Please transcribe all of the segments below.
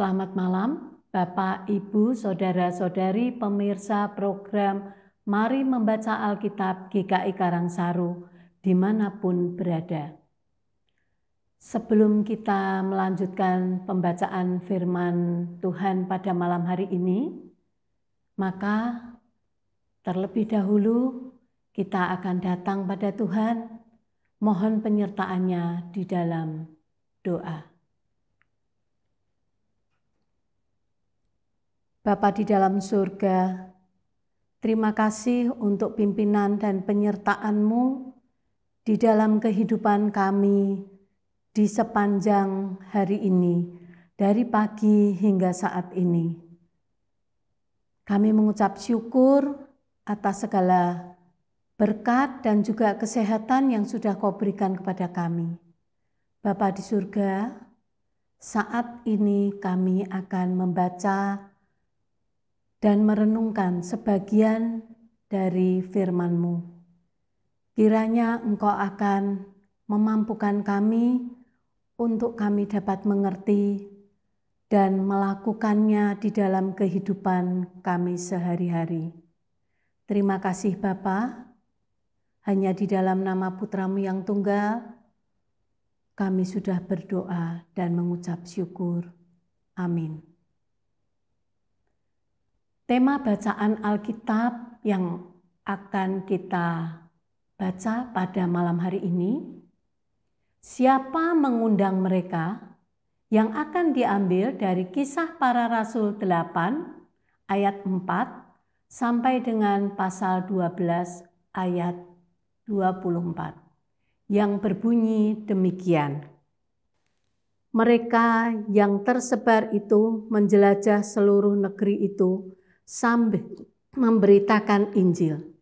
Selamat malam, Bapak, Ibu, Saudara-saudari, pemirsa program Mari Membaca Alkitab GKI Karangsaru dimanapun berada. Sebelum kita melanjutkan pembacaan firman Tuhan pada malam hari ini, maka terlebih dahulu kita akan datang pada Tuhan, mohon penyertaannya di dalam doa. Bapa di dalam surga, terima kasih untuk pimpinan dan penyertaan-Mu di dalam kehidupan kami di sepanjang hari ini, dari pagi hingga saat ini. Kami mengucap syukur atas segala berkat dan juga kesehatan yang sudah Kau berikan kepada kami. Bapa di surga, saat ini kami akan membaca dan merenungkan sebagian dari firman-Mu. Kiranya Engkau akan memampukan kami untuk kami dapat mengerti dan melakukannya di dalam kehidupan kami sehari-hari. Terima kasih Bapa. Hanya di dalam nama Putramu yang tunggal, kami sudah berdoa dan mengucap syukur. Amin. Tema bacaan Alkitab yang akan kita baca pada malam hari ini, siapa mengundang mereka yang akan diambil dari kisah para rasul 8 ayat 4 sampai dengan pasal 12 ayat 24 yang berbunyi demikian. Mereka yang tersebar itu menjelajah seluruh negeri itu sambil memberitakan Injil.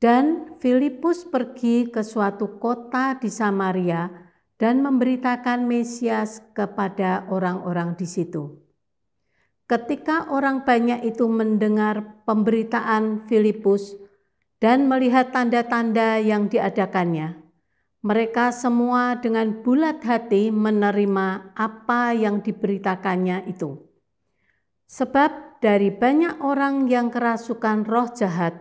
Dan Filipus pergi ke suatu kota di Samaria dan memberitakan Mesias kepada orang-orang di situ. Ketika orang banyak itu mendengar pemberitaan Filipus dan melihat tanda-tanda yang diadakannya, mereka semua dengan bulat hati menerima apa yang diberitakannya itu. Sebab dari banyak orang yang kerasukan roh jahat,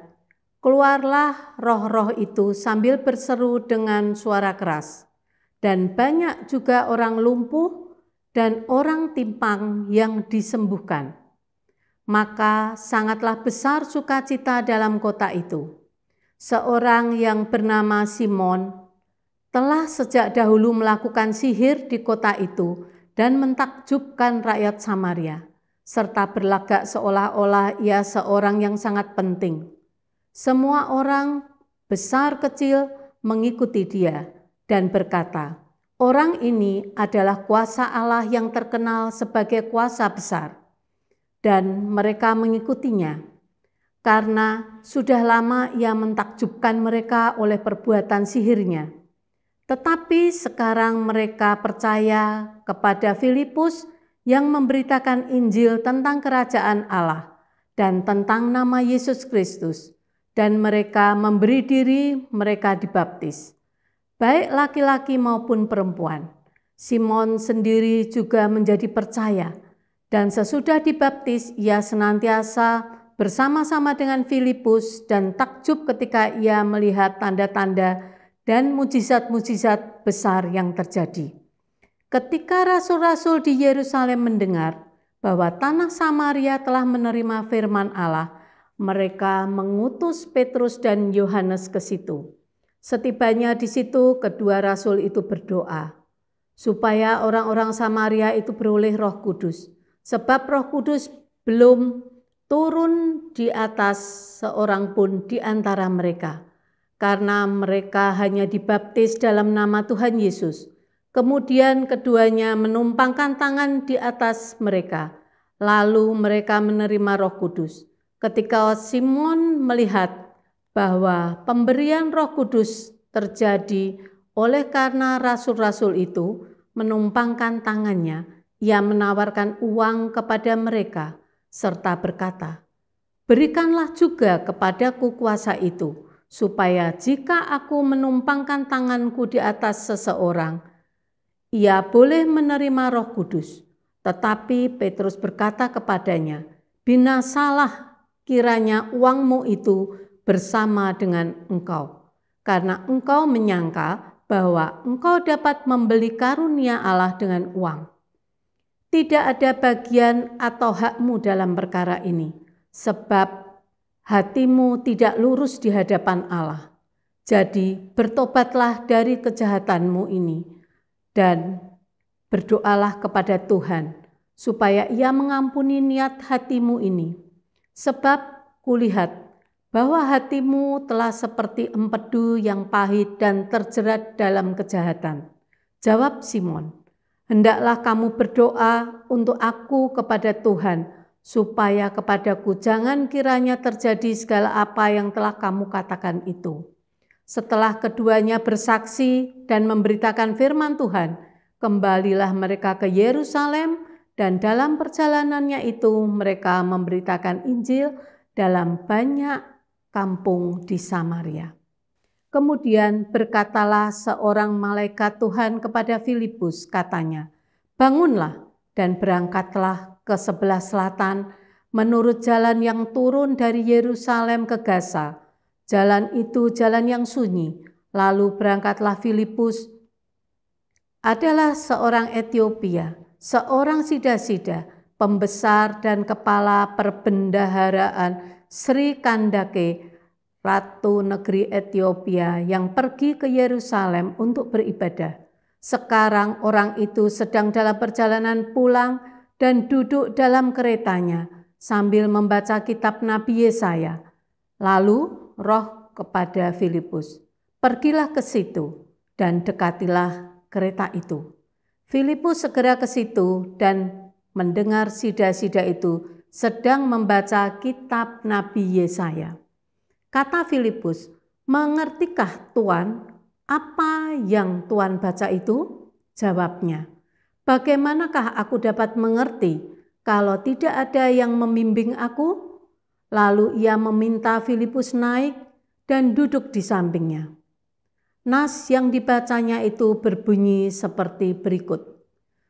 keluarlah roh-roh itu sambil berseru dengan suara keras. Dan banyak juga orang lumpuh dan orang timpang yang disembuhkan. Maka sangatlah besar sukacita dalam kota itu. Seorang yang bernama Simon telah sejak dahulu melakukan sihir di kota itu dan mentakjubkan rakyat Samaria serta berlagak seolah-olah ia seorang yang sangat penting. Semua orang, besar kecil, mengikuti dia dan berkata, Orang ini adalah kuasa Allah yang terkenal sebagai kuasa besar, dan mereka mengikutinya karena sudah lama ia mentakjubkan mereka oleh perbuatan sihirnya. Tetapi sekarang mereka percaya kepada Filipus yang memberitakan Injil tentang kerajaan Allah dan tentang nama Yesus Kristus, dan mereka memberi diri mereka dibaptis, baik laki-laki maupun perempuan. Simon sendiri juga menjadi percaya, dan sesudah dibaptis ia senantiasa bersama-sama dengan Filipus dan takjub ketika ia melihat tanda-tanda dan mujizat-mujizat besar yang terjadi. Ketika rasul-rasul di Yerusalem mendengar bahwa tanah Samaria telah menerima firman Allah, mereka mengutus Petrus dan Yohanes ke situ. Setibanya di situ, kedua rasul itu berdoa supaya orang-orang Samaria itu beroleh Roh Kudus, sebab Roh Kudus belum turun di atas seorang pun di antara mereka, karena mereka hanya dibaptis dalam nama Tuhan Yesus. Kemudian keduanya menumpangkan tangan di atas mereka. Lalu mereka menerima Roh Kudus. Ketika Simon melihat bahwa pemberian Roh Kudus terjadi oleh karena rasul-rasul itu menumpangkan tangannya, ia menawarkan uang kepada mereka serta berkata, "Berikanlah juga kepadaku kuasa itu, supaya jika aku menumpangkan tanganku di atas seseorang, ia boleh menerima Roh Kudus, tetapi Petrus berkata kepadanya, "Binasalah kiranya uangmu itu bersama dengan engkau, karena engkau menyangka bahwa engkau dapat membeli karunia Allah dengan uang." Tidak ada bagian atau hakmu dalam perkara ini, sebab hatimu tidak lurus di hadapan Allah. Jadi, bertobatlah dari kejahatanmu ini dan berdoalah kepada Tuhan supaya ia mengampuni niat hatimu ini. Sebab kulihat bahwa hatimu telah seperti empedu yang pahit dan terjerat dalam kejahatan. Jawab Simon, hendaklah kamu berdoa untuk aku kepada Tuhan, supaya kepadaku jangan kiranya terjadi segala apa yang telah kamu katakan itu. Setelah keduanya bersaksi dan memberitakan firman Tuhan, kembalilah mereka ke Yerusalem, dan dalam perjalanannya itu mereka memberitakan Injil dalam banyak kampung di Samaria. Kemudian berkatalah seorang malaikat Tuhan kepada Filipus, katanya, "Bangunlah dan berangkatlah ke sebelah selatan menurut jalan yang turun dari Yerusalem ke Gaza, Jalan itu jalan yang sunyi. Lalu berangkatlah Filipus. Adalah seorang Ethiopia, seorang sida-sida, pembesar dan kepala perbendaharaan Sri Kandake, ratu negeri Ethiopia yang pergi ke Yerusalem untuk beribadah. Sekarang orang itu sedang dalam perjalanan pulang dan duduk dalam keretanya sambil membaca kitab Nabi Yesaya. Lalu roh kepada Filipus, "Pergilah ke situ dan dekatilah kereta itu." Filipus segera ke situ dan mendengar sida-sida itu sedang membaca kitab Nabi Yesaya. Kata Filipus, "Mengertikah Tuhan apa yang Tuhan baca itu?" Jawabnya, "Bagaimanakah aku dapat mengerti kalau tidak ada yang membimbing aku?" Lalu ia meminta Filipus naik dan duduk di sampingnya. Nas yang dibacanya itu berbunyi seperti berikut.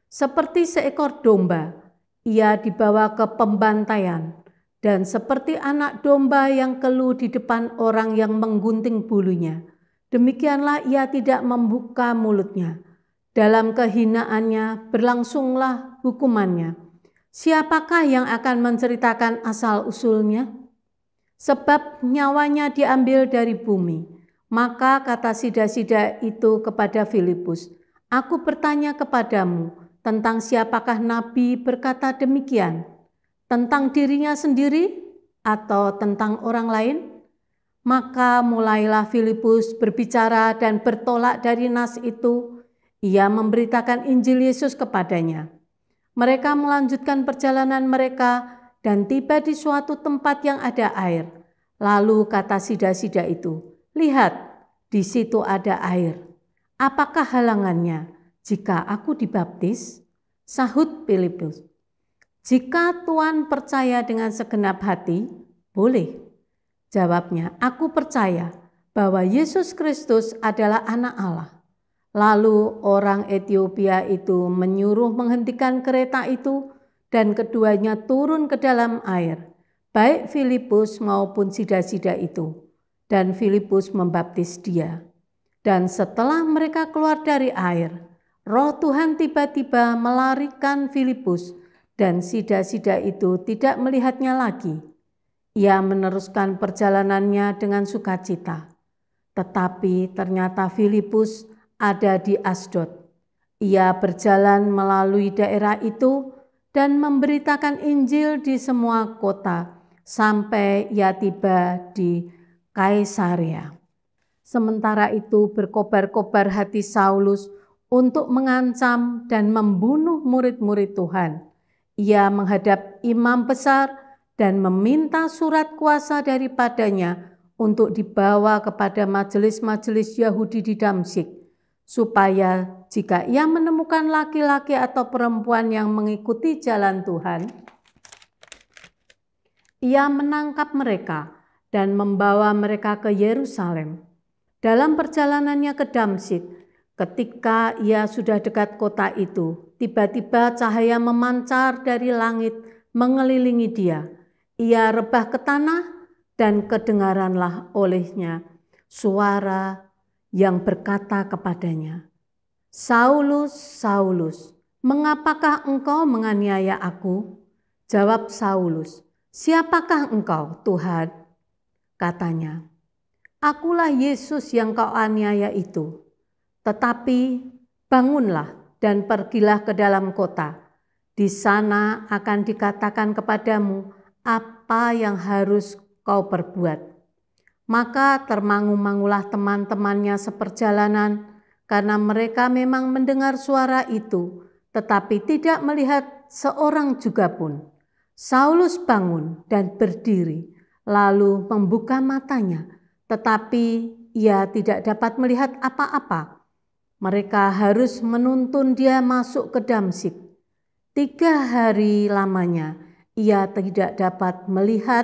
Seperti seekor domba, ia dibawa ke pembantaian, dan seperti anak domba yang keluh di depan orang yang menggunting bulunya, demikianlah ia tidak membuka mulutnya. Dalam kehinaannya berlangsunglah hukumannya. Siapakah yang akan menceritakan asal-usulnya? Sebab nyawanya diambil dari bumi. Maka kata sida-sida itu kepada Filipus, Aku bertanya kepadamu tentang siapakah Nabi berkata demikian, tentang dirinya sendiri atau tentang orang lain? Maka mulailah Filipus berbicara dan bertolak dari nas itu. Ia memberitakan Injil Yesus kepadanya. Mereka melanjutkan perjalanan mereka dan tiba di suatu tempat yang ada air. Lalu kata sida-sida itu, "Lihat, di situ ada air. Apakah halangannya jika aku dibaptis?" Sahut Filipus, "Jika Tuhan percaya dengan segenap hati, boleh." Jawabnya, "Aku percaya bahwa Yesus Kristus adalah Anak Allah." Lalu orang Ethiopia itu menyuruh menghentikan kereta itu dan keduanya turun ke dalam air, baik Filipus maupun sida-sida itu. Dan Filipus membaptis dia. Dan setelah mereka keluar dari air, roh Tuhan tiba-tiba melarikan Filipus dan sida-sida itu tidak melihatnya lagi. Ia meneruskan perjalanannya dengan sukacita. Tetapi ternyata Filipus ada di Asdod. Ia berjalan melalui daerah itu dan memberitakan Injil di semua kota sampai ia tiba di Kaisaria. Sementara itu berkobar-kobar hati Saulus untuk mengancam dan membunuh murid-murid Tuhan. Ia menghadap imam besar dan meminta surat kuasa daripadanya untuk dibawa kepada majelis-majelis Yahudi di Damsyik supaya jika ia menemukan laki-laki atau perempuan yang mengikuti jalan Tuhan, ia menangkap mereka dan membawa mereka ke Yerusalem. Dalam perjalanannya ke Damsik, ketika ia sudah dekat kota itu, tiba-tiba cahaya memancar dari langit mengelilingi dia. Ia rebah ke tanah dan kedengaranlah olehnya suara yang berkata kepadanya, "Saulus, Saulus, mengapakah engkau menganiaya aku?" Jawab Saulus, "Siapakah engkau, Tuhan?" Katanya, "Akulah Yesus yang kau aniaya itu. Tetapi bangunlah dan pergilah ke dalam kota. Di sana akan dikatakan kepadamu apa yang harus kau perbuat." Maka termangu-mangulah teman-temannya seperjalanan, karena mereka memang mendengar suara itu, tetapi tidak melihat seorang juga pun. Saulus bangun dan berdiri, lalu membuka matanya, tetapi ia tidak dapat melihat apa-apa. Mereka harus menuntun dia masuk ke Damsik. Tiga hari lamanya ia tidak dapat melihat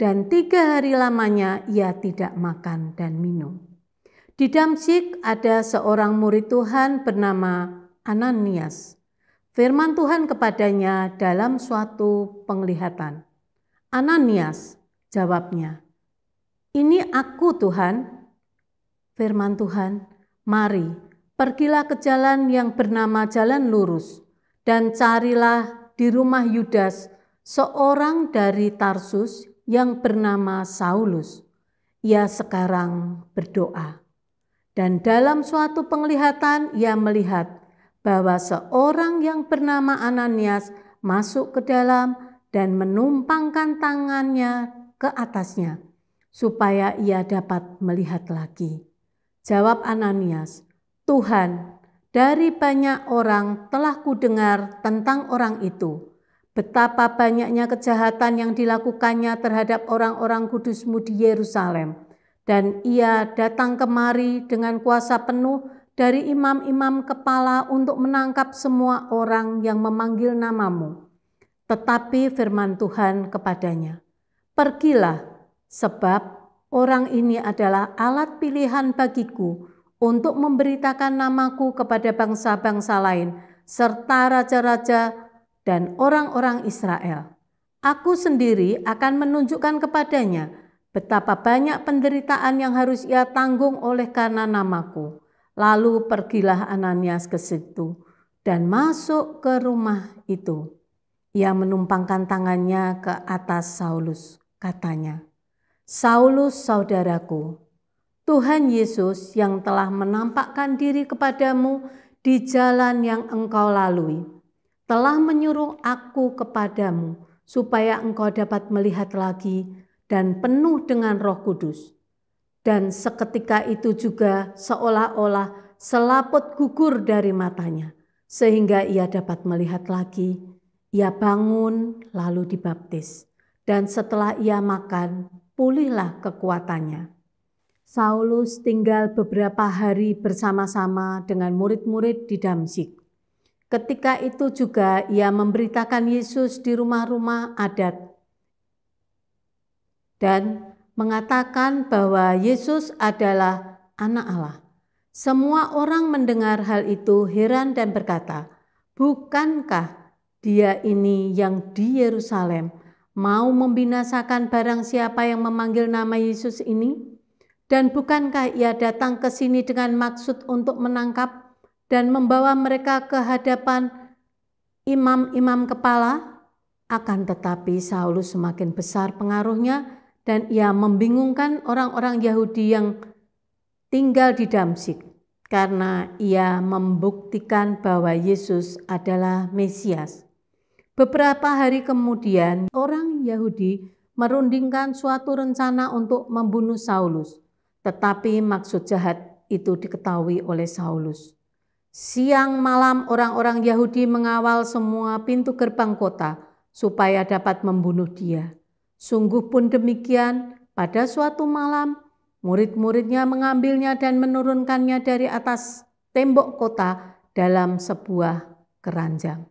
dan tiga hari lamanya ia tidak makan dan minum. Di Damsik ada seorang murid Tuhan bernama Ananias. Firman Tuhan kepadanya dalam suatu penglihatan. Ananias, jawabnya, ini aku Tuhan. Firman Tuhan, mari pergilah ke jalan yang bernama jalan lurus dan carilah di rumah Yudas seorang dari Tarsus yang bernama Saulus. Ia sekarang berdoa, dan dalam suatu penglihatan ia melihat bahwa seorang yang bernama Ananias masuk ke dalam dan menumpangkan tangannya ke atasnya, supaya ia dapat melihat lagi. Jawab Ananias, "Tuhan, dari banyak orang telah kudengar tentang orang itu." betapa banyaknya kejahatan yang dilakukannya terhadap orang-orang kudusmu di Yerusalem. Dan ia datang kemari dengan kuasa penuh dari imam-imam kepala untuk menangkap semua orang yang memanggil namamu. Tetapi firman Tuhan kepadanya, Pergilah, sebab orang ini adalah alat pilihan bagiku untuk memberitakan namaku kepada bangsa-bangsa lain, serta raja-raja dan orang-orang Israel. Aku sendiri akan menunjukkan kepadanya betapa banyak penderitaan yang harus ia tanggung oleh karena namaku. Lalu pergilah Ananias ke situ dan masuk ke rumah itu. Ia menumpangkan tangannya ke atas Saulus, katanya, "Saulus, saudaraku, Tuhan Yesus yang telah menampakkan diri kepadamu di jalan yang engkau lalui." telah menyuruh aku kepadamu supaya engkau dapat melihat lagi dan penuh dengan roh kudus. Dan seketika itu juga seolah-olah selaput gugur dari matanya sehingga ia dapat melihat lagi. Ia bangun lalu dibaptis dan setelah ia makan pulihlah kekuatannya. Saulus tinggal beberapa hari bersama-sama dengan murid-murid di Damsik. Ketika itu juga ia memberitakan Yesus di rumah-rumah adat dan mengatakan bahwa Yesus adalah anak Allah. Semua orang mendengar hal itu heran dan berkata, "Bukankah dia ini yang di Yerusalem mau membinasakan barang siapa yang memanggil nama Yesus ini? Dan bukankah ia datang ke sini dengan maksud untuk menangkap dan membawa mereka ke hadapan imam-imam kepala, akan tetapi Saulus semakin besar pengaruhnya dan ia membingungkan orang-orang Yahudi yang tinggal di Damsik karena ia membuktikan bahwa Yesus adalah Mesias. Beberapa hari kemudian, orang Yahudi merundingkan suatu rencana untuk membunuh Saulus, tetapi maksud jahat itu diketahui oleh Saulus. Siang malam orang-orang Yahudi mengawal semua pintu gerbang kota supaya dapat membunuh dia. Sungguh pun demikian, pada suatu malam murid-muridnya mengambilnya dan menurunkannya dari atas tembok kota dalam sebuah keranjang.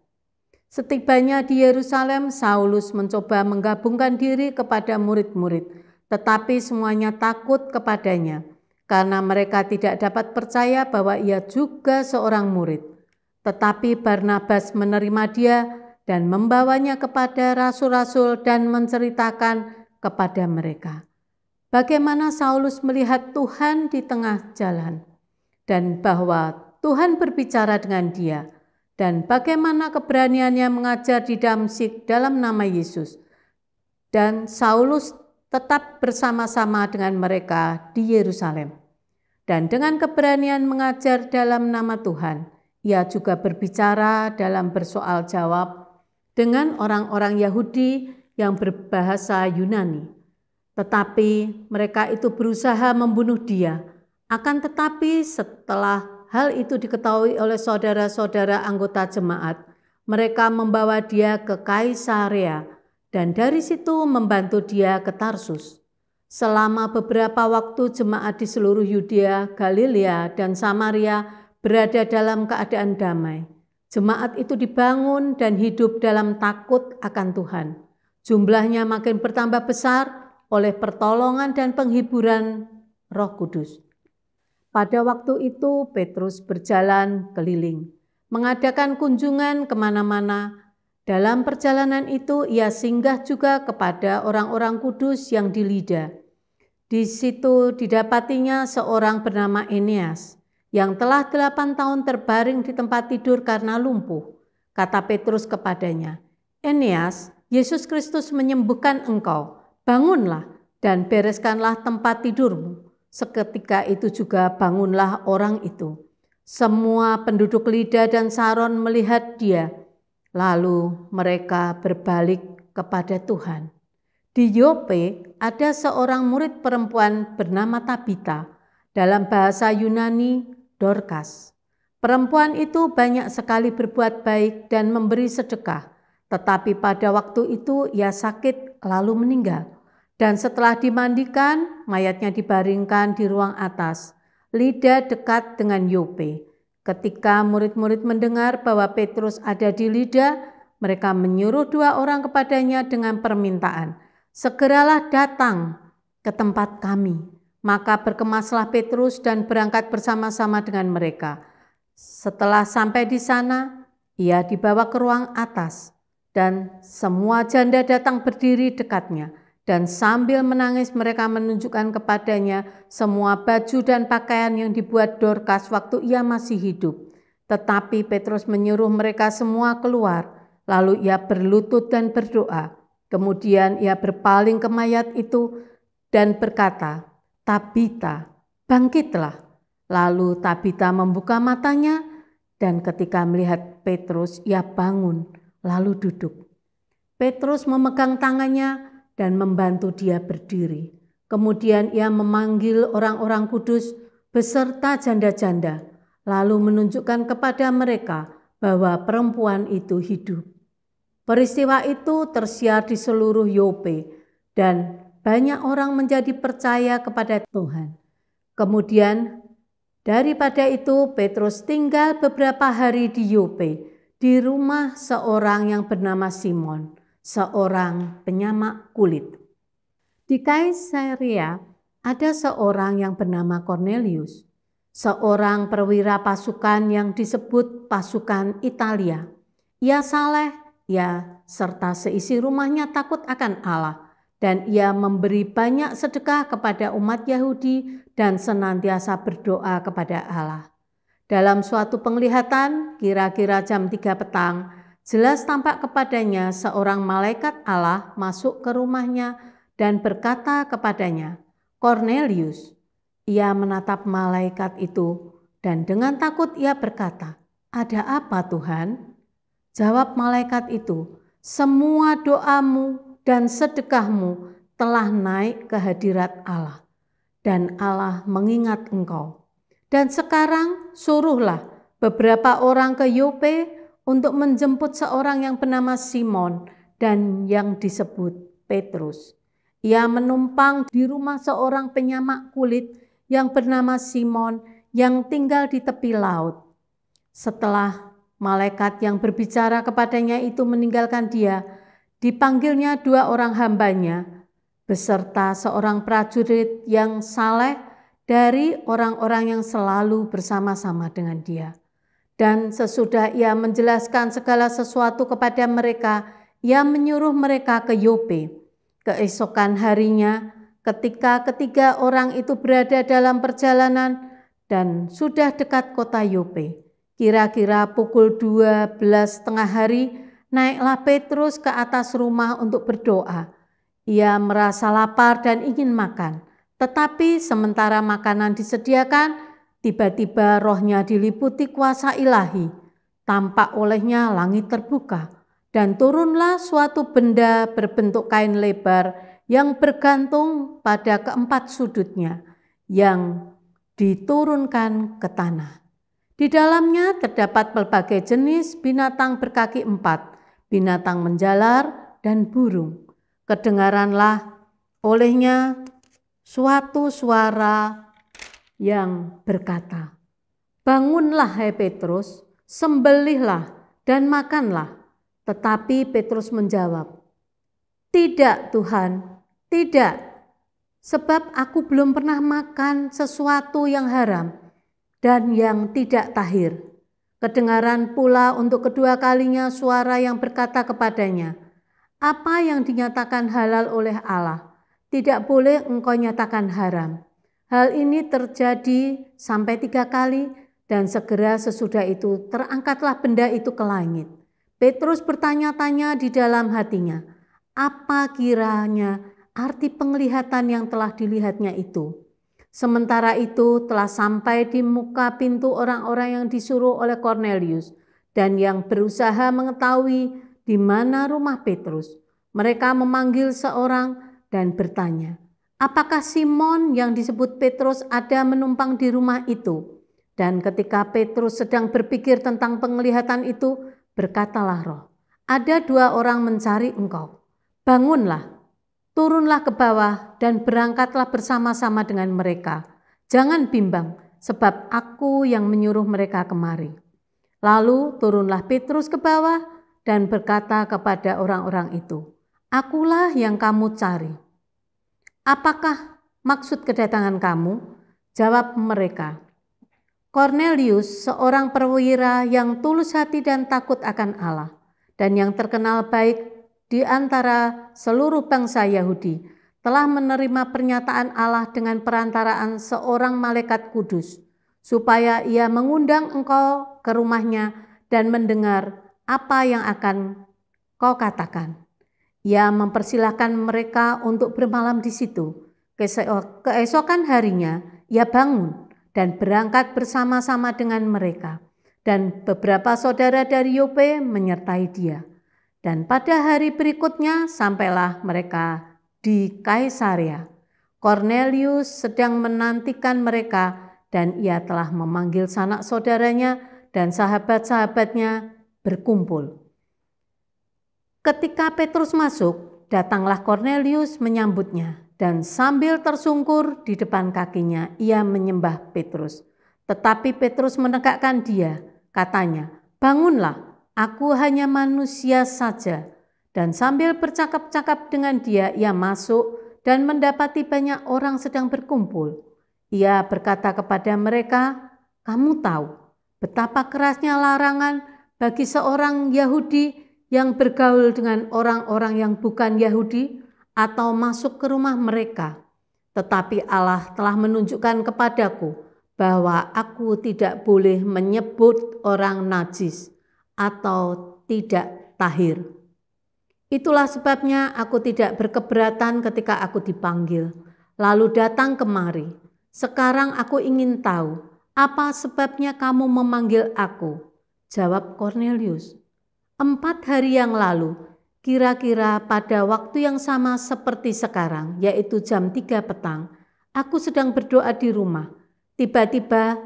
Setibanya di Yerusalem, Saulus mencoba menggabungkan diri kepada murid-murid, tetapi semuanya takut kepadanya karena mereka tidak dapat percaya bahwa ia juga seorang murid. Tetapi Barnabas menerima dia dan membawanya kepada rasul-rasul dan menceritakan kepada mereka bagaimana Saulus melihat Tuhan di tengah jalan dan bahwa Tuhan berbicara dengan dia dan bagaimana keberaniannya mengajar di Damsik dalam nama Yesus. Dan Saulus tetap bersama-sama dengan mereka di Yerusalem dan dengan keberanian mengajar dalam nama Tuhan. Ia juga berbicara dalam bersoal jawab dengan orang-orang Yahudi yang berbahasa Yunani. Tetapi mereka itu berusaha membunuh dia. Akan tetapi setelah hal itu diketahui oleh saudara-saudara anggota jemaat, mereka membawa dia ke Kaisarea dan dari situ membantu dia ke Tarsus. Selama beberapa waktu jemaat di seluruh Yudea, Galilea, dan Samaria berada dalam keadaan damai. Jemaat itu dibangun dan hidup dalam takut akan Tuhan. Jumlahnya makin bertambah besar oleh pertolongan dan penghiburan Roh Kudus. Pada waktu itu, Petrus berjalan keliling, mengadakan kunjungan kemana-mana, dalam perjalanan itu ia singgah juga kepada orang-orang kudus yang di Lida. Di situ didapatinya seorang bernama Eneas yang telah delapan tahun terbaring di tempat tidur karena lumpuh. Kata Petrus kepadanya, Eneas, Yesus Kristus menyembuhkan engkau, bangunlah dan bereskanlah tempat tidurmu. Seketika itu juga bangunlah orang itu. Semua penduduk Lida dan Saron melihat dia, Lalu mereka berbalik kepada Tuhan. Di Yope ada seorang murid perempuan bernama Tabita, dalam bahasa Yunani Dorcas. Perempuan itu banyak sekali berbuat baik dan memberi sedekah, tetapi pada waktu itu ia sakit lalu meninggal. Dan setelah dimandikan, mayatnya dibaringkan di ruang atas, lidah dekat dengan Yope. Ketika murid-murid mendengar bahwa Petrus ada di Lida, mereka menyuruh dua orang kepadanya dengan permintaan, "Segeralah datang ke tempat kami." Maka berkemaslah Petrus dan berangkat bersama-sama dengan mereka. Setelah sampai di sana, ia dibawa ke ruang atas, dan semua janda datang berdiri dekatnya dan sambil menangis mereka menunjukkan kepadanya semua baju dan pakaian yang dibuat Dorcas waktu ia masih hidup. Tetapi Petrus menyuruh mereka semua keluar, lalu ia berlutut dan berdoa. Kemudian ia berpaling ke mayat itu dan berkata, "Tabita, bangkitlah." Lalu Tabita membuka matanya dan ketika melihat Petrus ia bangun lalu duduk. Petrus memegang tangannya dan membantu dia berdiri. Kemudian ia memanggil orang-orang kudus beserta janda-janda, lalu menunjukkan kepada mereka bahwa perempuan itu hidup. Peristiwa itu tersiar di seluruh Yope dan banyak orang menjadi percaya kepada Tuhan. Kemudian daripada itu Petrus tinggal beberapa hari di Yope di rumah seorang yang bernama Simon seorang penyamak kulit. Di Kaisaria ada seorang yang bernama Cornelius, seorang perwira pasukan yang disebut pasukan Italia. Ia saleh, ia serta seisi rumahnya takut akan Allah dan ia memberi banyak sedekah kepada umat Yahudi dan senantiasa berdoa kepada Allah. Dalam suatu penglihatan, kira-kira jam 3 petang, Jelas tampak kepadanya seorang malaikat Allah masuk ke rumahnya dan berkata kepadanya, "Cornelius." Ia menatap malaikat itu dan dengan takut ia berkata, "Ada apa, Tuhan?" Jawab malaikat itu, "Semua doamu dan sedekahmu telah naik ke hadirat Allah, dan Allah mengingat engkau. Dan sekarang suruhlah beberapa orang ke Yope untuk menjemput seorang yang bernama Simon dan yang disebut Petrus. Ia menumpang di rumah seorang penyamak kulit yang bernama Simon yang tinggal di tepi laut. Setelah malaikat yang berbicara kepadanya itu meninggalkan dia, dipanggilnya dua orang hambanya beserta seorang prajurit yang saleh dari orang-orang yang selalu bersama-sama dengan dia. Dan sesudah ia menjelaskan segala sesuatu kepada mereka, ia menyuruh mereka ke Yope. Keesokan harinya, ketika ketiga orang itu berada dalam perjalanan dan sudah dekat kota Yope, kira-kira pukul 12 tengah hari, naiklah Petrus ke atas rumah untuk berdoa. Ia merasa lapar dan ingin makan, tetapi sementara makanan disediakan, Tiba-tiba rohnya diliputi kuasa ilahi, tampak olehnya langit terbuka, dan turunlah suatu benda berbentuk kain lebar yang bergantung pada keempat sudutnya, yang diturunkan ke tanah. Di dalamnya terdapat berbagai jenis binatang berkaki empat, binatang menjalar, dan burung. Kedengaranlah olehnya suatu suara yang berkata, Bangunlah hai Petrus, sembelihlah dan makanlah. Tetapi Petrus menjawab, Tidak Tuhan, tidak. Sebab aku belum pernah makan sesuatu yang haram dan yang tidak tahir. Kedengaran pula untuk kedua kalinya suara yang berkata kepadanya, apa yang dinyatakan halal oleh Allah tidak boleh engkau nyatakan haram. Hal ini terjadi sampai tiga kali dan segera sesudah itu terangkatlah benda itu ke langit. Petrus bertanya-tanya di dalam hatinya, apa kiranya arti penglihatan yang telah dilihatnya itu? Sementara itu telah sampai di muka pintu orang-orang yang disuruh oleh Cornelius dan yang berusaha mengetahui di mana rumah Petrus. Mereka memanggil seorang dan bertanya, Apakah Simon yang disebut Petrus ada menumpang di rumah itu? Dan ketika Petrus sedang berpikir tentang penglihatan itu, berkatalah roh, ada dua orang mencari engkau. Bangunlah, turunlah ke bawah dan berangkatlah bersama-sama dengan mereka. Jangan bimbang, sebab aku yang menyuruh mereka kemari. Lalu turunlah Petrus ke bawah dan berkata kepada orang-orang itu, Akulah yang kamu cari.' Apakah maksud kedatangan kamu? Jawab mereka. Cornelius, seorang perwira yang tulus hati dan takut akan Allah, dan yang terkenal baik di antara seluruh bangsa Yahudi, telah menerima pernyataan Allah dengan perantaraan seorang malaikat kudus, supaya ia mengundang engkau ke rumahnya dan mendengar apa yang akan kau katakan. Ia mempersilahkan mereka untuk bermalam di situ. Keesokan harinya, ia bangun dan berangkat bersama-sama dengan mereka. Dan beberapa saudara dari Yope menyertai dia. Dan pada hari berikutnya sampailah mereka di Kaisaria. Cornelius sedang menantikan mereka dan ia telah memanggil sanak saudaranya dan sahabat-sahabatnya berkumpul. Ketika Petrus masuk, datanglah Cornelius menyambutnya, dan sambil tersungkur di depan kakinya, ia menyembah Petrus. Tetapi Petrus menegakkan dia, katanya, "Bangunlah, aku hanya manusia saja." Dan sambil bercakap-cakap dengan dia, ia masuk dan mendapati banyak orang sedang berkumpul. Ia berkata kepada mereka, "Kamu tahu betapa kerasnya larangan bagi seorang Yahudi yang bergaul dengan orang-orang yang bukan Yahudi atau masuk ke rumah mereka. Tetapi Allah telah menunjukkan kepadaku bahwa aku tidak boleh menyebut orang najis atau tidak tahir. Itulah sebabnya aku tidak berkeberatan ketika aku dipanggil, lalu datang kemari. Sekarang aku ingin tahu apa sebabnya kamu memanggil aku. Jawab Cornelius, empat hari yang lalu, kira-kira pada waktu yang sama seperti sekarang, yaitu jam 3 petang, aku sedang berdoa di rumah. Tiba-tiba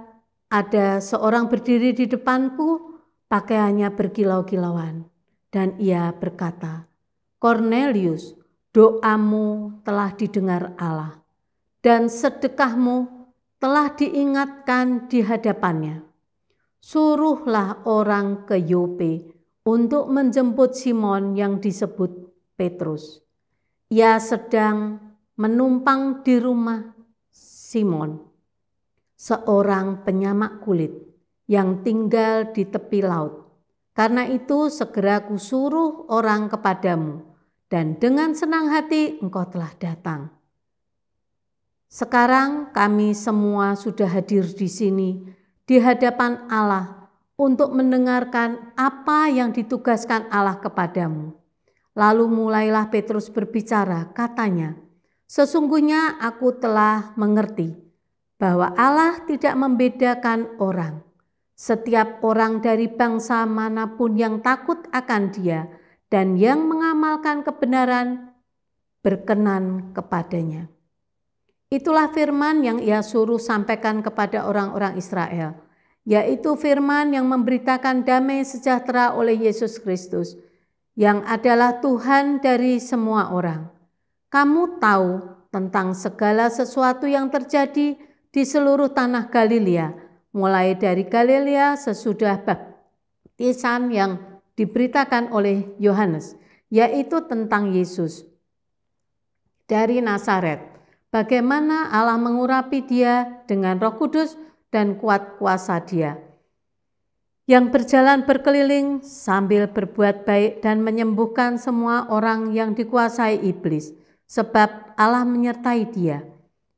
ada seorang berdiri di depanku, pakaiannya berkilau-kilauan. Dan ia berkata, Cornelius, doamu telah didengar Allah, dan sedekahmu telah diingatkan di hadapannya. Suruhlah orang ke Yope, untuk menjemput Simon yang disebut Petrus. Ia sedang menumpang di rumah Simon, seorang penyamak kulit yang tinggal di tepi laut. Karena itu segera kusuruh orang kepadamu dan dengan senang hati engkau telah datang. Sekarang kami semua sudah hadir di sini di hadapan Allah untuk mendengarkan apa yang ditugaskan Allah kepadamu. Lalu mulailah Petrus berbicara, katanya, "Sesungguhnya aku telah mengerti bahwa Allah tidak membedakan orang. Setiap orang dari bangsa manapun yang takut akan Dia dan yang mengamalkan kebenaran berkenan kepadanya." Itulah firman yang ia suruh sampaikan kepada orang-orang Israel yaitu firman yang memberitakan damai sejahtera oleh Yesus Kristus, yang adalah Tuhan dari semua orang. Kamu tahu tentang segala sesuatu yang terjadi di seluruh tanah Galilea, mulai dari Galilea sesudah baptisan yang diberitakan oleh Yohanes, yaitu tentang Yesus dari Nazaret. Bagaimana Allah mengurapi dia dengan Roh Kudus dan kuat kuasa dia. Yang berjalan berkeliling sambil berbuat baik dan menyembuhkan semua orang yang dikuasai iblis, sebab Allah menyertai dia.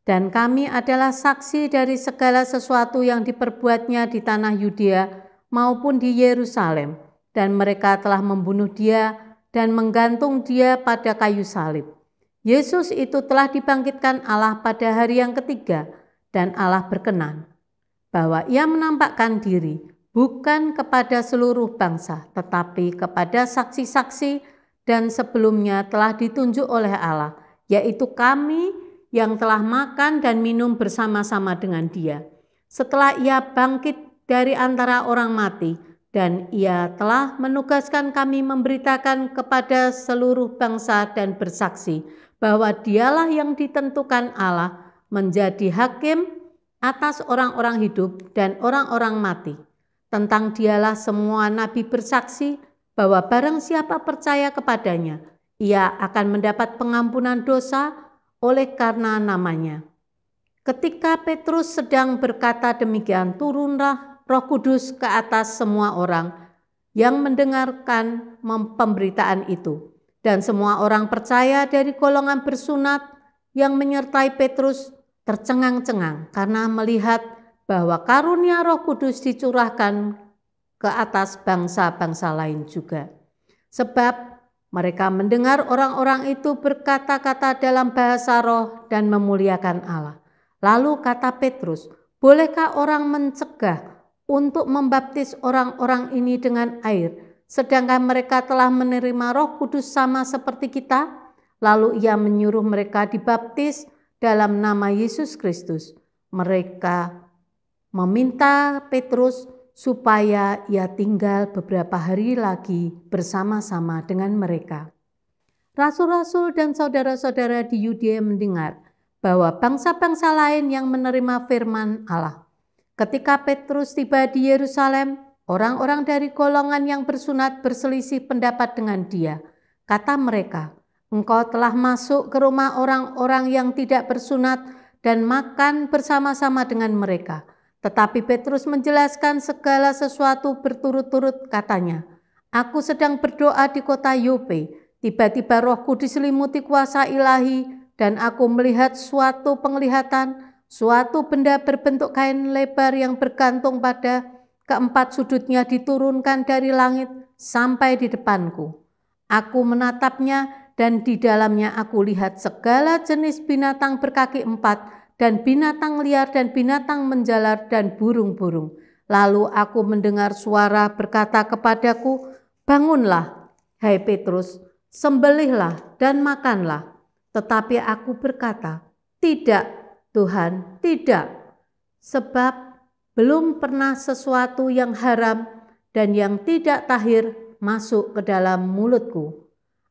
Dan kami adalah saksi dari segala sesuatu yang diperbuatnya di tanah Yudea maupun di Yerusalem, dan mereka telah membunuh dia dan menggantung dia pada kayu salib. Yesus itu telah dibangkitkan Allah pada hari yang ketiga, dan Allah berkenan bahwa ia menampakkan diri bukan kepada seluruh bangsa, tetapi kepada saksi-saksi dan sebelumnya telah ditunjuk oleh Allah, yaitu kami yang telah makan dan minum bersama-sama dengan dia. Setelah ia bangkit dari antara orang mati, dan ia telah menugaskan kami memberitakan kepada seluruh bangsa dan bersaksi bahwa dialah yang ditentukan Allah menjadi hakim atas orang-orang hidup dan orang-orang mati. Tentang dialah semua nabi bersaksi bahwa barang siapa percaya kepadanya, ia akan mendapat pengampunan dosa oleh karena namanya. Ketika Petrus sedang berkata demikian, turunlah Roh Kudus ke atas semua orang yang mendengarkan pemberitaan itu, dan semua orang percaya dari golongan bersunat yang menyertai Petrus tercengang-cengang karena melihat bahwa karunia Roh Kudus dicurahkan ke atas bangsa-bangsa lain juga. Sebab mereka mendengar orang-orang itu berkata-kata dalam bahasa roh dan memuliakan Allah. Lalu kata Petrus, "Bolehkah orang mencegah untuk membaptis orang-orang ini dengan air, sedangkan mereka telah menerima Roh Kudus sama seperti kita?" Lalu ia menyuruh mereka dibaptis dalam nama Yesus Kristus. Mereka meminta Petrus supaya ia tinggal beberapa hari lagi bersama-sama dengan mereka. Rasul-rasul dan saudara-saudara di Yudea mendengar bahwa bangsa-bangsa lain yang menerima firman Allah. Ketika Petrus tiba di Yerusalem, orang-orang dari golongan yang bersunat berselisih pendapat dengan dia. Kata mereka, Engkau telah masuk ke rumah orang-orang yang tidak bersunat dan makan bersama-sama dengan mereka. Tetapi Petrus menjelaskan segala sesuatu berturut-turut katanya, Aku sedang berdoa di kota Yope, tiba-tiba rohku diselimuti kuasa ilahi dan aku melihat suatu penglihatan, suatu benda berbentuk kain lebar yang bergantung pada keempat sudutnya diturunkan dari langit sampai di depanku. Aku menatapnya dan di dalamnya aku lihat segala jenis binatang berkaki empat, dan binatang liar dan binatang menjalar dan burung-burung. Lalu aku mendengar suara berkata kepadaku, Bangunlah, hai Petrus, sembelihlah dan makanlah. Tetapi aku berkata, Tidak, Tuhan, tidak. Sebab belum pernah sesuatu yang haram dan yang tidak tahir masuk ke dalam mulutku.'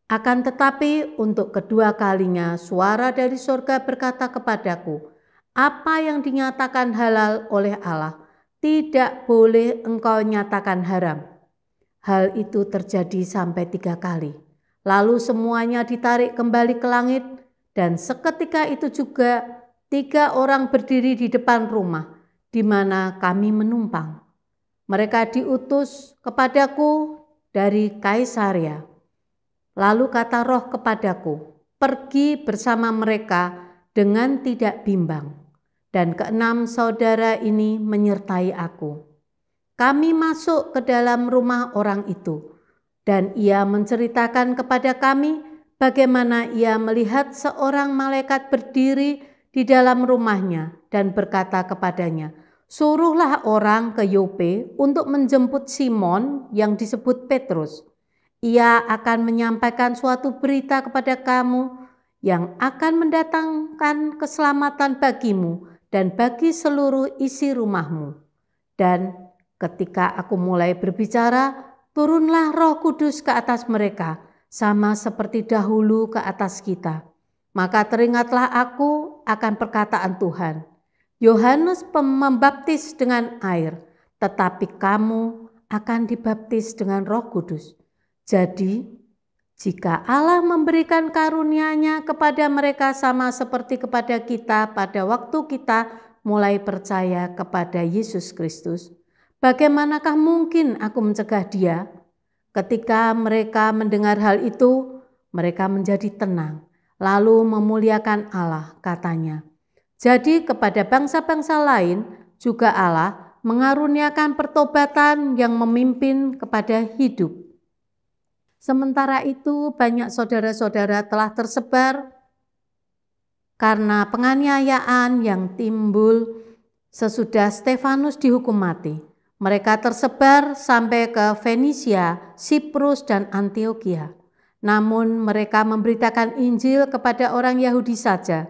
Akan tetapi untuk kedua kalinya suara dari sorga berkata kepadaku, apa yang dinyatakan halal oleh Allah tidak boleh engkau nyatakan haram. Hal itu terjadi sampai tiga kali. Lalu semuanya ditarik kembali ke langit dan seketika itu juga tiga orang berdiri di depan rumah di mana kami menumpang. Mereka diutus kepadaku dari Kaisaria. Lalu kata roh kepadaku, pergi bersama mereka dengan tidak bimbang. Dan keenam saudara ini menyertai aku. Kami masuk ke dalam rumah orang itu, dan ia menceritakan kepada kami bagaimana ia melihat seorang malaikat berdiri di dalam rumahnya dan berkata kepadanya, "Suruhlah orang ke Yope untuk menjemput Simon yang disebut Petrus." Ia akan menyampaikan suatu berita kepada kamu yang akan mendatangkan keselamatan bagimu dan bagi seluruh isi rumahmu. Dan ketika aku mulai berbicara, turunlah Roh Kudus ke atas mereka, sama seperti dahulu ke atas kita. Maka teringatlah aku akan perkataan Tuhan. Yohanes membaptis dengan air, tetapi kamu akan dibaptis dengan Roh Kudus. Jadi, jika Allah memberikan karunia-Nya kepada mereka sama seperti kepada kita pada waktu kita mulai percaya kepada Yesus Kristus, bagaimanakah mungkin aku mencegah dia? Ketika mereka mendengar hal itu, mereka menjadi tenang, lalu memuliakan Allah, katanya. Jadi kepada bangsa-bangsa lain juga Allah mengaruniakan pertobatan yang memimpin kepada hidup Sementara itu, banyak saudara-saudara telah tersebar karena penganiayaan yang timbul sesudah Stefanus dihukum mati. Mereka tersebar sampai ke Venesia, Siprus, dan Antioquia. Namun mereka memberitakan Injil kepada orang Yahudi saja.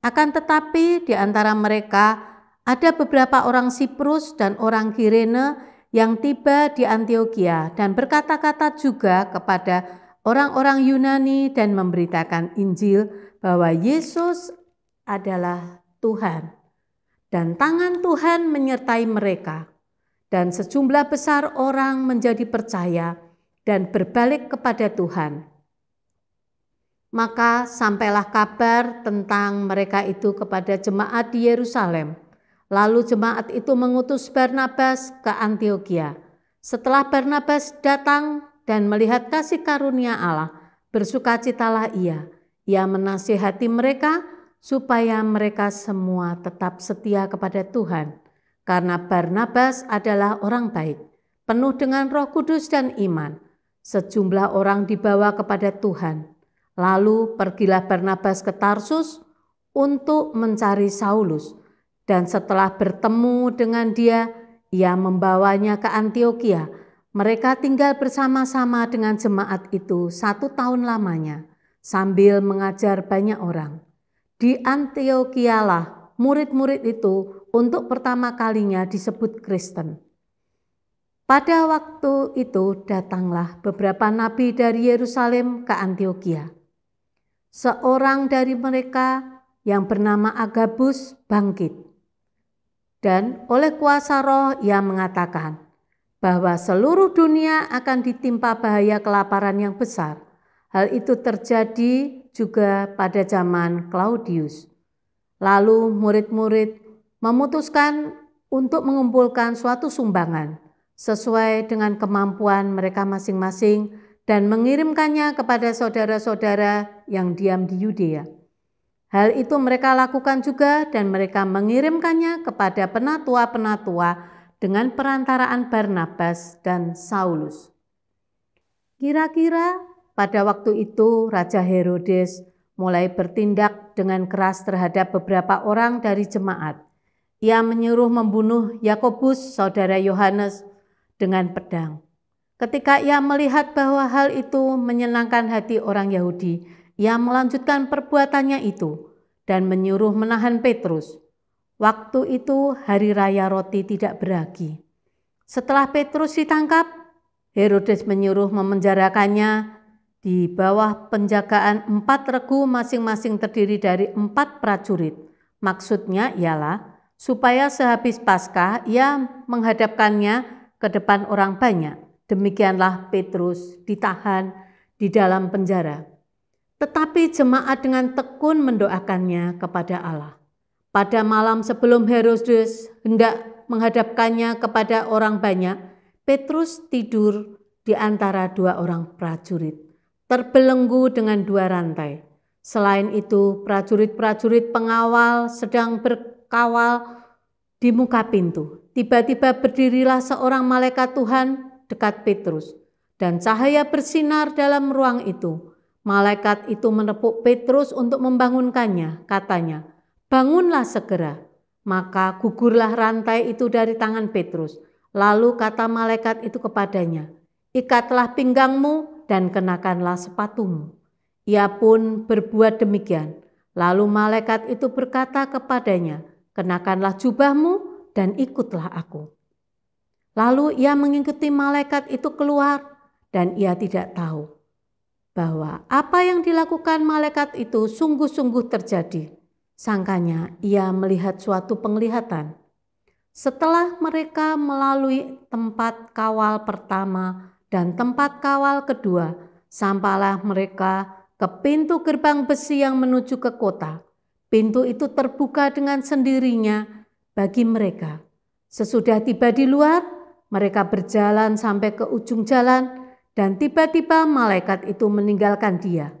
Akan tetapi di antara mereka ada beberapa orang Siprus dan orang Kirene yang tiba di Antioquia dan berkata-kata juga kepada orang-orang Yunani dan memberitakan Injil bahwa Yesus adalah Tuhan. Dan tangan Tuhan menyertai mereka. Dan sejumlah besar orang menjadi percaya dan berbalik kepada Tuhan. Maka sampailah kabar tentang mereka itu kepada jemaat di Yerusalem – Lalu jemaat itu mengutus Barnabas ke Antioquia. Setelah Barnabas datang dan melihat kasih karunia Allah, bersukacitalah ia. Ia menasihati mereka supaya mereka semua tetap setia kepada Tuhan, karena Barnabas adalah orang baik, penuh dengan Roh Kudus dan iman. Sejumlah orang dibawa kepada Tuhan. Lalu pergilah Barnabas ke Tarsus untuk mencari Saulus dan setelah bertemu dengan dia, ia membawanya ke Antioquia. Mereka tinggal bersama-sama dengan jemaat itu satu tahun lamanya, sambil mengajar banyak orang. Di Antioquialah murid-murid itu untuk pertama kalinya disebut Kristen. Pada waktu itu datanglah beberapa nabi dari Yerusalem ke Antioquia. Seorang dari mereka yang bernama Agabus bangkit dan oleh kuasa roh ia mengatakan bahwa seluruh dunia akan ditimpa bahaya kelaparan yang besar. Hal itu terjadi juga pada zaman Claudius. Lalu murid-murid memutuskan untuk mengumpulkan suatu sumbangan sesuai dengan kemampuan mereka masing-masing dan mengirimkannya kepada saudara-saudara yang diam di Yudea Hal itu mereka lakukan juga dan mereka mengirimkannya kepada penatua-penatua dengan perantaraan Barnabas dan Saulus. Kira-kira pada waktu itu Raja Herodes mulai bertindak dengan keras terhadap beberapa orang dari jemaat. Ia menyuruh membunuh Yakobus, saudara Yohanes, dengan pedang. Ketika ia melihat bahwa hal itu menyenangkan hati orang Yahudi, ia melanjutkan perbuatannya itu dan menyuruh menahan Petrus. Waktu itu hari raya roti tidak beragi. Setelah Petrus ditangkap, Herodes menyuruh memenjarakannya di bawah penjagaan empat regu masing-masing terdiri dari empat prajurit. Maksudnya ialah supaya sehabis Paskah ia menghadapkannya ke depan orang banyak. Demikianlah Petrus ditahan di dalam penjara. Tetapi jemaat dengan tekun mendoakannya kepada Allah. Pada malam sebelum Herodes hendak menghadapkannya kepada orang banyak, Petrus tidur di antara dua orang prajurit, terbelenggu dengan dua rantai. Selain itu, prajurit-prajurit pengawal sedang berkawal di muka pintu. Tiba-tiba berdirilah seorang malaikat Tuhan dekat Petrus, dan cahaya bersinar dalam ruang itu Malaikat itu menepuk Petrus untuk membangunkannya. Katanya, "Bangunlah segera." Maka gugurlah rantai itu dari tangan Petrus. Lalu kata malaikat itu kepadanya, "Ikatlah pinggangmu dan kenakanlah sepatumu." Ia pun berbuat demikian. Lalu malaikat itu berkata kepadanya, "Kenakanlah jubahmu dan ikutlah aku." Lalu ia mengikuti malaikat itu keluar, dan ia tidak tahu bahwa apa yang dilakukan malaikat itu sungguh-sungguh terjadi. Sangkanya ia melihat suatu penglihatan. Setelah mereka melalui tempat kawal pertama dan tempat kawal kedua, sampailah mereka ke pintu gerbang besi yang menuju ke kota. Pintu itu terbuka dengan sendirinya bagi mereka. Sesudah tiba di luar, mereka berjalan sampai ke ujung jalan dan tiba-tiba malaikat itu meninggalkan dia.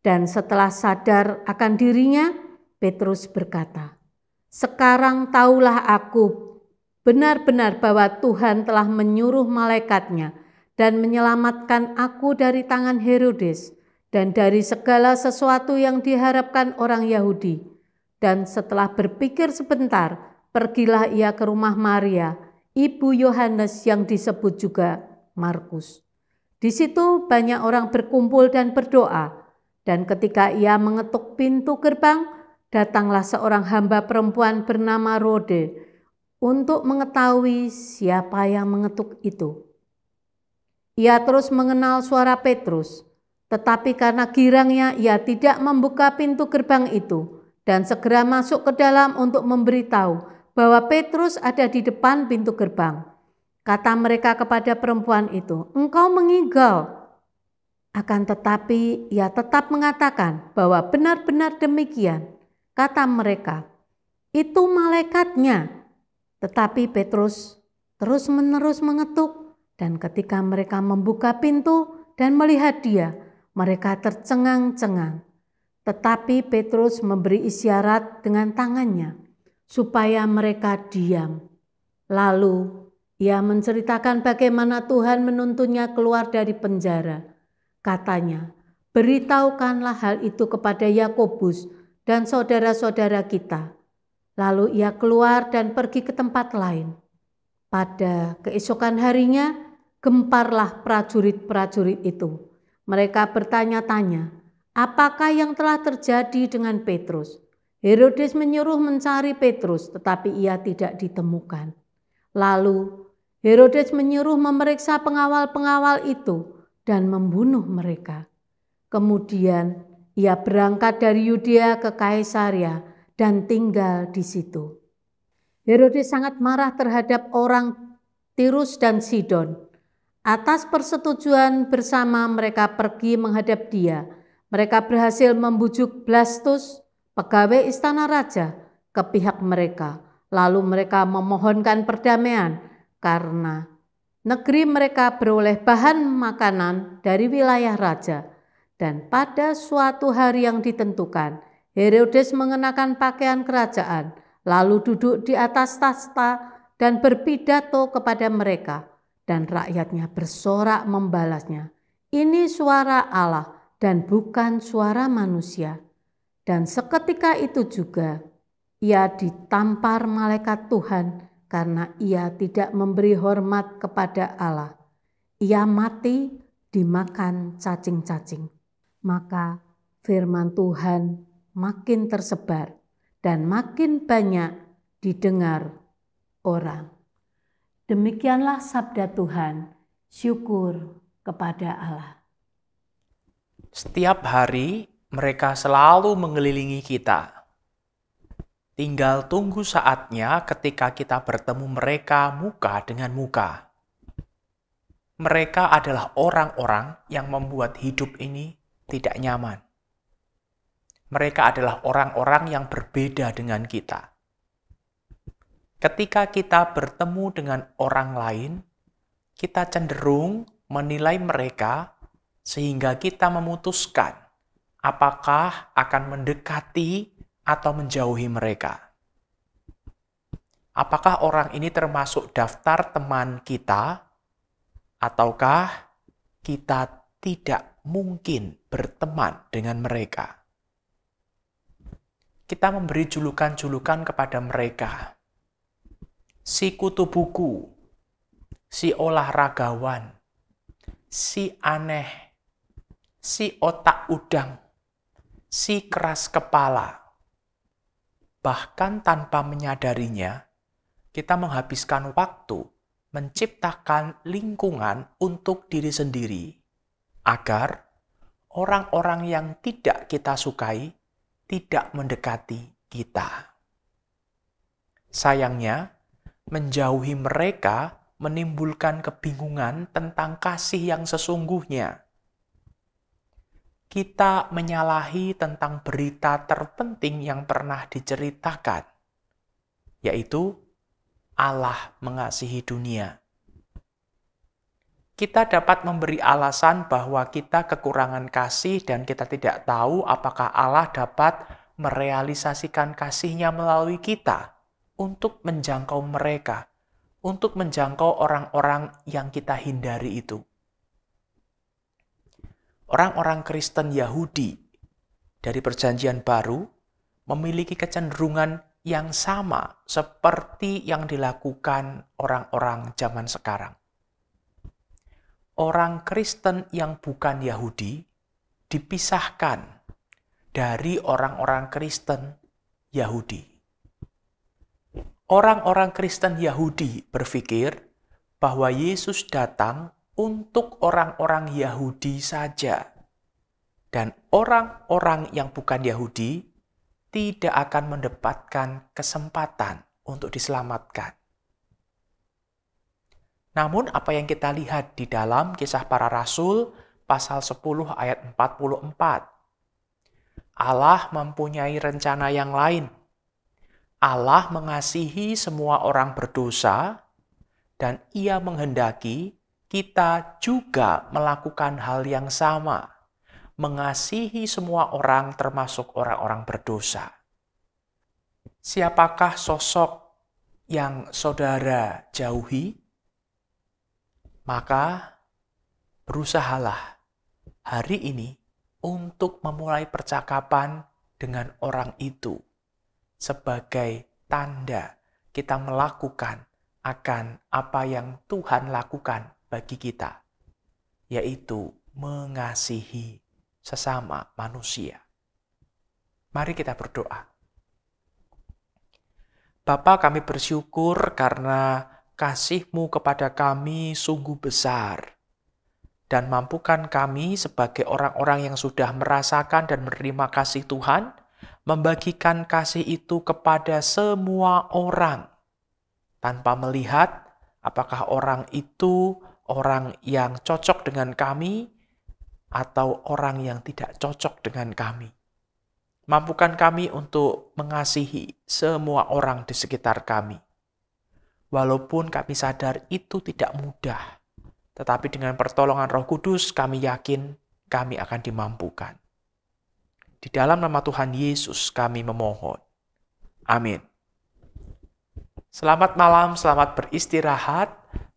Dan setelah sadar akan dirinya, Petrus berkata, "Sekarang tahulah aku benar-benar bahwa Tuhan telah menyuruh malaikatnya dan menyelamatkan aku dari tangan Herodes dan dari segala sesuatu yang diharapkan orang Yahudi." Dan setelah berpikir sebentar, pergilah ia ke rumah Maria, ibu Yohanes yang disebut juga Markus di situ banyak orang berkumpul dan berdoa, dan ketika ia mengetuk pintu gerbang, datanglah seorang hamba perempuan bernama Rode untuk mengetahui siapa yang mengetuk itu. Ia terus mengenal suara Petrus, tetapi karena girangnya ia tidak membuka pintu gerbang itu dan segera masuk ke dalam untuk memberitahu bahwa Petrus ada di depan pintu gerbang. Kata mereka kepada perempuan itu, "Engkau mengigau." Akan tetapi ia tetap mengatakan bahwa benar-benar demikian. Kata mereka, "Itu malaikatnya." Tetapi Petrus terus-menerus mengetuk dan ketika mereka membuka pintu dan melihat dia, mereka tercengang-cengang. Tetapi Petrus memberi isyarat dengan tangannya supaya mereka diam. Lalu ia menceritakan bagaimana Tuhan menuntunnya keluar dari penjara. Katanya, "Beritahukanlah hal itu kepada Yakobus dan saudara-saudara kita." Lalu ia keluar dan pergi ke tempat lain. Pada keesokan harinya, gemparlah prajurit-prajurit itu. Mereka bertanya-tanya, "Apakah yang telah terjadi dengan Petrus?" Herodes menyuruh mencari Petrus, tetapi ia tidak ditemukan. Lalu Herodes menyuruh memeriksa pengawal-pengawal itu dan membunuh mereka. Kemudian ia berangkat dari Yudea ke Kaisaria dan tinggal di situ. Herodes sangat marah terhadap orang Tirus dan Sidon. Atas persetujuan bersama mereka pergi menghadap dia. Mereka berhasil membujuk Blastus, pegawai istana raja, ke pihak mereka. Lalu mereka memohonkan perdamaian karena negeri mereka beroleh bahan makanan dari wilayah raja. Dan pada suatu hari yang ditentukan, Herodes mengenakan pakaian kerajaan, lalu duduk di atas tasta dan berpidato kepada mereka. Dan rakyatnya bersorak membalasnya, ini suara Allah dan bukan suara manusia. Dan seketika itu juga, ia ditampar malaikat Tuhan karena ia tidak memberi hormat kepada Allah. Ia mati dimakan cacing-cacing. Maka firman Tuhan makin tersebar dan makin banyak didengar orang. Demikianlah sabda Tuhan. Syukur kepada Allah. Setiap hari mereka selalu mengelilingi kita Tinggal tunggu saatnya ketika kita bertemu mereka muka dengan muka. Mereka adalah orang-orang yang membuat hidup ini tidak nyaman. Mereka adalah orang-orang yang berbeda dengan kita. Ketika kita bertemu dengan orang lain, kita cenderung menilai mereka sehingga kita memutuskan apakah akan mendekati atau menjauhi mereka. Apakah orang ini termasuk daftar teman kita, ataukah kita tidak mungkin berteman dengan mereka? Kita memberi julukan-julukan kepada mereka, si kutu buku, si olahragawan, si aneh, si otak udang, si keras kepala bahkan tanpa menyadarinya, kita menghabiskan waktu menciptakan lingkungan untuk diri sendiri agar orang-orang yang tidak kita sukai tidak mendekati kita. Sayangnya, menjauhi mereka menimbulkan kebingungan tentang kasih yang sesungguhnya kita menyalahi tentang berita terpenting yang pernah diceritakan, yaitu Allah mengasihi dunia. Kita dapat memberi alasan bahwa kita kekurangan kasih dan kita tidak tahu apakah Allah dapat merealisasikan kasihnya melalui kita untuk menjangkau mereka, untuk menjangkau orang-orang yang kita hindari itu orang-orang Kristen Yahudi dari Perjanjian Baru memiliki kecenderungan yang sama seperti yang dilakukan orang-orang zaman sekarang. Orang Kristen yang bukan Yahudi dipisahkan dari orang-orang Kristen Yahudi. Orang-orang Kristen Yahudi berpikir bahwa Yesus datang untuk orang-orang Yahudi saja, dan orang-orang yang bukan Yahudi tidak akan mendapatkan kesempatan untuk diselamatkan. Namun apa yang kita lihat di dalam kisah para rasul pasal 10 ayat 44. Allah mempunyai rencana yang lain. Allah mengasihi semua orang berdosa dan ia menghendaki kita juga melakukan hal yang sama, mengasihi semua orang termasuk orang-orang berdosa. Siapakah sosok yang saudara jauhi? Maka berusahalah hari ini untuk memulai percakapan dengan orang itu sebagai tanda kita melakukan akan apa yang Tuhan lakukan bagi kita, yaitu mengasihi sesama manusia. Mari kita berdoa. Bapa kami bersyukur karena kasihMu kepada kami sungguh besar dan mampukan kami sebagai orang-orang yang sudah merasakan dan menerima kasih Tuhan membagikan kasih itu kepada semua orang tanpa melihat apakah orang itu orang yang cocok dengan kami atau orang yang tidak cocok dengan kami. Mampukan kami untuk mengasihi semua orang di sekitar kami. Walaupun kami sadar itu tidak mudah, tetapi dengan pertolongan Roh Kudus kami yakin kami akan dimampukan. Di dalam nama Tuhan Yesus kami memohon. Amin. Selamat malam, selamat beristirahat.